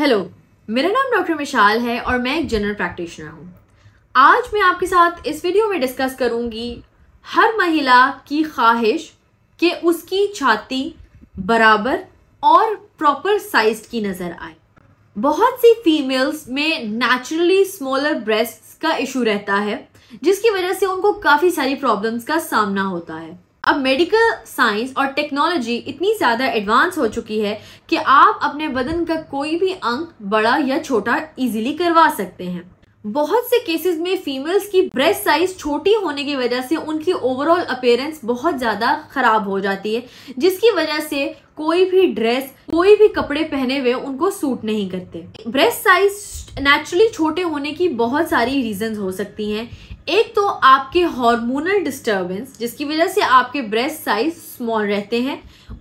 hello मेरा नाम doctor मिशाल है और मैं एक जनरल प्रैक्टिशनर हूँ आज मैं आपके साथ इस वीडियो में डिस्कस करूँगी हर महिला की ख्वाहिश कि उसकी छाती बराबर और प्रॉपर साइज की नज़र आए बहुत सी फीमेल्स में नेचुरली स्मॉलर ब्रेस्ट का इशू रहता है जिसकी वजह से उनको काफ़ी सारी प्रॉब्लम्स का सामना होता है अब मेडिकल साइंस और टेक्नोलॉजी इतनी ज़्यादा एडवांस हो चुकी है कि आप अपने बदन का कोई भी अंग बड़ा या छोटा इजीली करवा सकते हैं बहुत से केसेस में फीमेल्स की ब्रेस्ट साइज छोटी होने की वजह से उनकी ओवरऑल अपेयरेंस बहुत ज़्यादा ख़राब हो जाती है जिसकी वजह से कोई भी ड्रेस कोई भी कपड़े पहने हुए उनको सूट नहीं करते ब्रेस्ट साइज नेचुरली छोटे होने की बहुत सारी रीजंस हो सकती हैं एक तो आपके हार्मोनल डिस्टरबेंस जिसकी वजह से आपके ब्रेस्ट साइज स्मॉल रहते हैं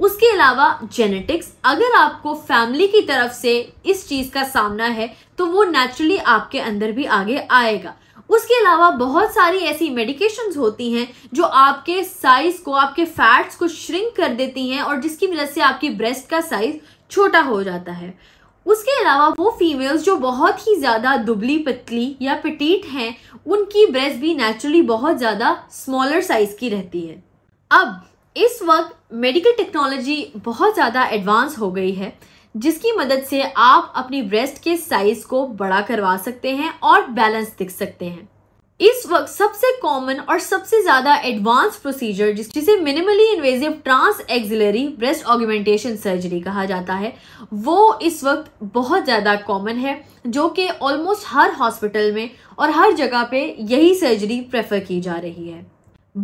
उसके अलावा जेनेटिक्स अगर आपको फैमिली की तरफ से इस चीज़ का सामना है तो वो नेचुरली आपके अंदर भी आगे आएगा उसके अलावा बहुत सारी ऐसी मेडिकेशंस होती हैं जो आपके साइज़ को आपके फैट्स को श्रिंक कर देती हैं और जिसकी वजह से आपकी ब्रेस्ट का साइज़ छोटा हो जाता है उसके अलावा वो फीमेल्स जो बहुत ही ज़्यादा दुबली पतली या पिटीट हैं उनकी ब्रेस्ट भी नेचुरली बहुत ज़्यादा स्मॉलर साइज़ की रहती है अब इस वक्त मेडिकल टेक्नोलॉजी बहुत ज़्यादा एडवांस हो गई है जिसकी मदद से आप अपनी ब्रेस्ट के साइज को बड़ा करवा सकते हैं और बैलेंस दिख सकते हैं इस वक्त सबसे कॉमन और सबसे ज्यादा एडवांस प्रोसीजर जिसे minimally invasive trans axillary breast augmentation surgery कहा जाता है वो इस वक्त बहुत ज़्यादा कॉमन है जो कि ऑलमोस्ट हर हॉस्पिटल में और हर जगह पे यही सर्जरी प्रेफर की जा रही है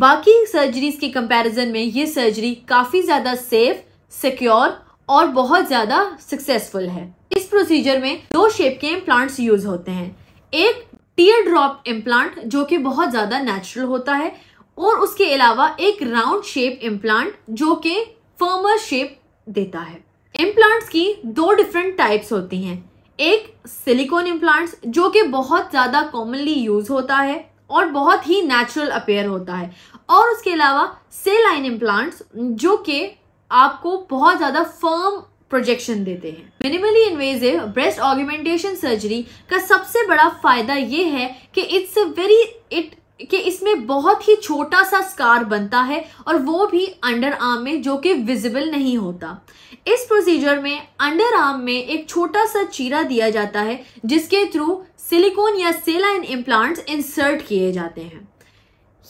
बाकी सर्जरीज के कंपैरिजन में ये सर्जरी काफ़ी ज़्यादा सेफ सिक्योर और बहुत ज़्यादा सक्सेसफुल है इस प्रोसीजर में दो शेप के इम्प्लांट यूज़ होते हैं एक टीयर ड्रॉप इम्प्लांट जो कि बहुत ज़्यादा नेचुरल होता है और उसके अलावा एक राउंड शेप इम्प्लांट जो कि फर्मर शेप देता है इम्प्लांट्स की दो डिफरेंट टाइप्स होती हैं एक सिलिकॉन इम्प्लांट्स जो कि बहुत ज़्यादा कॉमनली यूज़ होता है और बहुत ही नेचुरल अपेयर होता है और उसके अलावा सेलाइन इम्प्लांट्स जो कि आपको बहुत ज़्यादा फर्म प्रोजेक्शन देते हैं minimally invasive breast augmentation surgery का सबसे बड़ा फायदा यह है कि इट्स वेरी इट कि इसमें बहुत ही छोटा सा स्कार बनता है और वो भी अंडर आर्म में जो कि विजिबल नहीं होता इस प्रोसीजर में अंडर आर्म में एक छोटा सा चीरा दिया जाता है जिसके थ्रू सिलिकॉन या सेलाइन इम्प्लांट्स इंसर्ट किए जाते हैं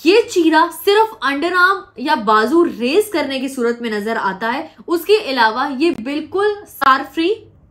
ये चीरा सिर्फ अंडर आर्म या बाजू रेस करने की सूरत में नजर आता है उसके अलावा ये बिल्कुल सार फ्री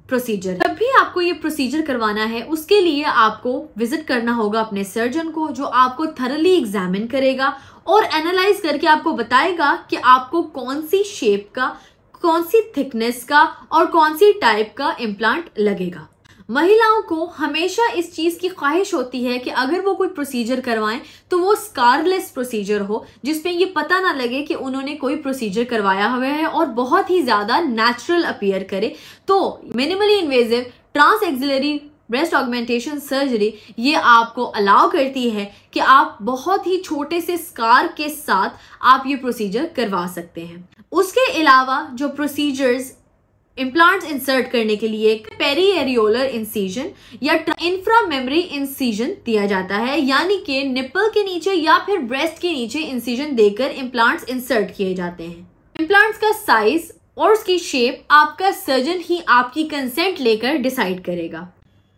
प्रोसीजर जब भी आपको ये प्रोसीजर करवाना है उसके लिए आपको विजिट करना होगा अपने सर्जन को जो आपको थरली एग्जामिन करेगा और एनालाइज करके आपको बताएगा कि आपको कौन सी शेप का कौन सी थिकनेस का और कौन सी टाइप का इम्प्लांट लगेगा महिलाओं को हमेशा इस चीज़ की ख्वाहिश होती है कि अगर वो कोई प्रोसीजर करवाएं तो वो स्कारलेस प्रोसीजर हो जिसमें ये पता ना लगे कि उन्होंने कोई प्रोसीजर करवाया हुआ है और बहुत ही ज़्यादा नेचुरल अपीयर करे तो minimally invasive trans axillary breast augmentation surgery ये आपको अलाउ करती है कि आप बहुत ही छोटे से स्कार के साथ आप ये प्रोसीजर करवा सकते हैं उसके अलावा जो प्रोसीजर्स इम्प्लांट्स इंसर्ट करने के लिए पेरी एरियोलर इंसीजन या इंफ्रा मेमरी इंसीजन दिया जाता है यानी कि निपल के नीचे या फिर ब्रेस्ट के नीचे इंसीजन देकर इम्प्लांट्स इंसर्ट किए जाते हैं इम्प्लांट्स का साइज और उसकी शेप आपका सर्जन ही आपकी कंसेंट लेकर डिसाइड करेगा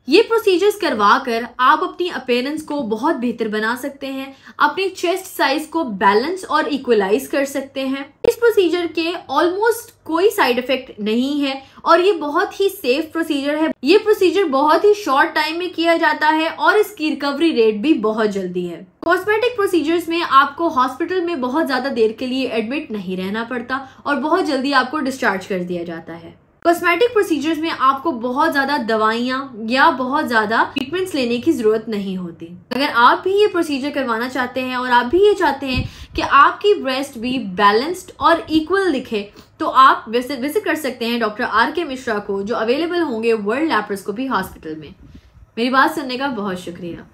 ये प्रोसीजर्स करवा कर आप अपनी अपेयरेंस को बहुत बेहतर बना सकते हैं अपने चेस्ट साइज को बैलेंस और इक्वलाइज कर सकते हैं इस प्रोसीजर के ऑलमोस्ट कोई साइड इफेक्ट नहीं है और ये बहुत ही सेफ प्रोसीजर है ये प्रोसीजर बहुत ही शॉर्ट टाइम में किया जाता है और इसकी रिकवरी रेट भी बहुत जल्दी है कॉस्मेटिक प्रोसीजर्स में आपको हॉस्पिटल में बहुत ज्यादा देर के लिए एडमिट नहीं रहना पड़ता और बहुत जल्दी आपको डिस्चार्ज कर दिया जाता है कॉस्मेटिक प्रोसीजर्स में आपको बहुत ज़्यादा दवाइयाँ या बहुत ज़्यादा ट्रीटमेंट्स लेने की ज़रूरत नहीं होती अगर आप भी ये प्रोसीजर करवाना चाहते हैं और आप भी ये चाहते हैं कि आपकी ब्रेस्ट भी बैलेंस्ड और इक्वल दिखे तो आप विजिट विजिट कर सकते हैं डॉक्टर आर के मिश्रा को जो अवेलेबल होंगे वर्ल्ड लैप्रोस्कोपी हॉस्पिटल में मेरी बात सुनने का बहुत शुक्रिया